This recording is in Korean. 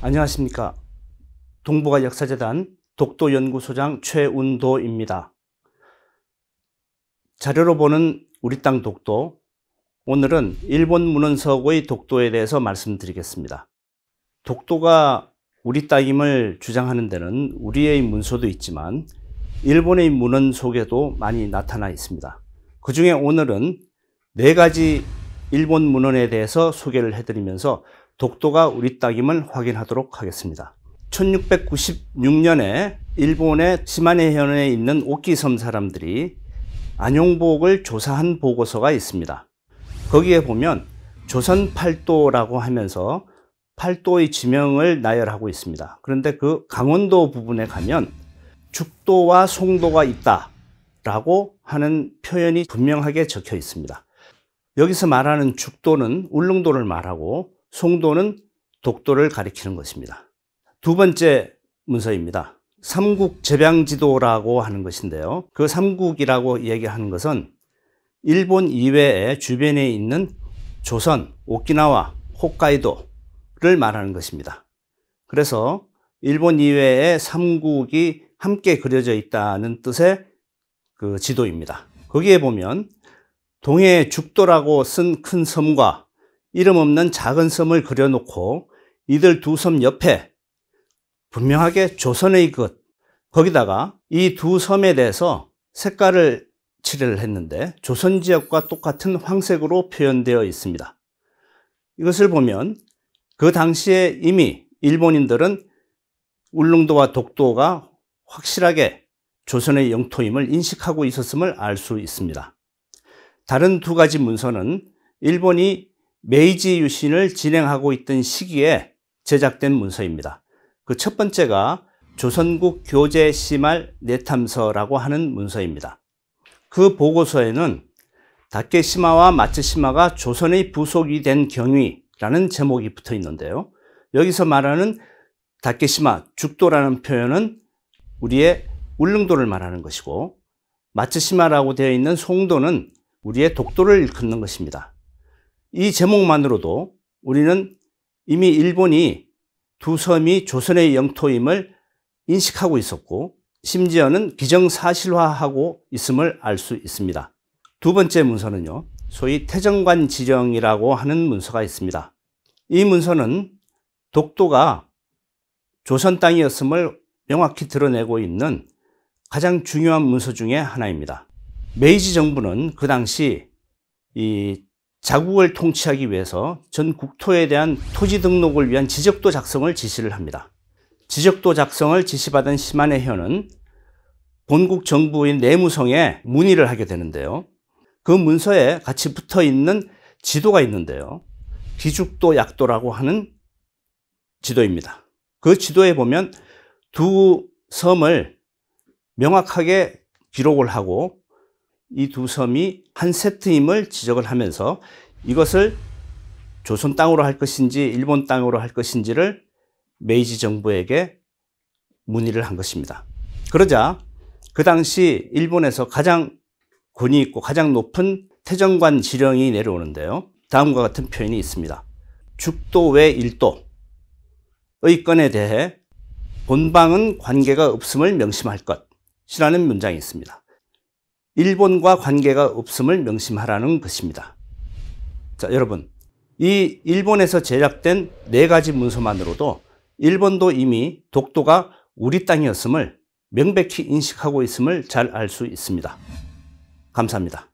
안녕하십니까. 동북아 역사재단 독도연구소장 최운도입니다. 자료로 보는 우리 땅 독도. 오늘은 일본 문헌석의 독도에 대해서 말씀드리겠습니다. 독도가 우리 땅임을 주장하는 데는 우리의 문서도 있지만 일본의 문헌 속에도 많이 나타나 있습니다. 그 중에 오늘은 네 가지 일본 문헌에 대해서 소개를 해드리면서 독도가 우리 땅임을 확인하도록 하겠습니다. 1696년에 일본의 시마네현에 있는 오키섬 사람들이 안용복을 조사한 보고서가 있습니다. 거기에 보면 조선 팔도라고 하면서 팔도의 지명을 나열하고 있습니다. 그런데 그 강원도 부분에 가면 죽도와 송도가 있다 라고 하는 표현이 분명하게 적혀 있습니다. 여기서 말하는 죽도는 울릉도를 말하고 송도는 독도를 가리키는 것입니다. 두 번째 문서입니다. 삼국 재량지도라고 하는 것인데요. 그 삼국이라고 얘기하는 것은 일본 이외에 주변에 있는 조선, 오키나와, 홋카이도를 말하는 것입니다. 그래서 일본 이외에 삼국이 함께 그려져 있다는 뜻의 그 지도입니다. 거기에 보면 동해 죽도라고 쓴 큰 섬과 이름 없는 작은 섬을 그려놓고 이들 두 섬 옆에 분명하게 조선의 것 거기다가 이 두 섬에 대해서 색깔을 칠을 했는데 조선 지역과 똑같은 황색으로 표현되어 있습니다. 이것을 보면 그 당시에 이미 일본인들은 울릉도와 독도가 확실하게 조선의 영토임을 인식하고 있었음을 알 수 있습니다. 다른 두 가지 문서는 일본이 메이지 유신을 진행하고 있던 시기에 제작된 문서입니다. 그 첫 번째가 조선국 교재 시말 내탐서라고 하는 문서입니다. 그 보고서에는 다케시마와 마츠시마가 조선의 부속이 된 경위라는 제목이 붙어 있는데요. 여기서 말하는 다케시마, 죽도라는 표현은 우리의 울릉도를 말하는 것이고 마츠시마라고 되어 있는 송도는 우리의 독도를 일컫는 것입니다. 이 제목만으로도 우리는 이미 일본이 두 섬이 조선의 영토임을 인식하고 있었고 심지어는 기정사실화하고 있음을 알 수 있습니다. 두 번째 문서는요. 소위 태정관 지령이라고 하는 문서가 있습니다. 이 문서는 독도가 조선 땅이었음을 명확히 드러내고 있는 가장 중요한 문서 중의 하나입니다. 메이지 정부는 그 당시 이 자국을 통치하기 위해서 전 국토에 대한 토지 등록을 위한 지적도 작성을 지시를 합니다. 지적도 작성을 지시받은 시마네현은 본국 정부인 내무성에 문의를 하게 되는데요. 그 문서에 같이 붙어 있는 지도가 있는데요. 기죽도 약도라고 하는 지도입니다. 그 지도에 보면 두 섬을 명확하게 기록을 하고 이두 섬이 한 세트임을 지적을 하면서 이것을 조선 땅으로 할 것인지 일본 땅으로 할 것인지를 메이지 정부에게 문의를 한 것입니다. 그러자 그 당시 일본에서 가장 권위 있고 가장 높은 태정관 지령이 내려오는데요. 다음과 같은 표현이 있습니다. 죽도 외 일도의 건에 대해 본방은 관계가 없음을 명심할 것. 이라는 문장이 있습니다. 일본과 관계가 없음을 명심하라는 것입니다. 자, 여러분. 이 일본에서 제작된 네 가지 문서만으로도 일본도 이미 독도가 우리 땅이었음을 명백히 인식하고 있음을 잘 알 수 있습니다. 감사합니다.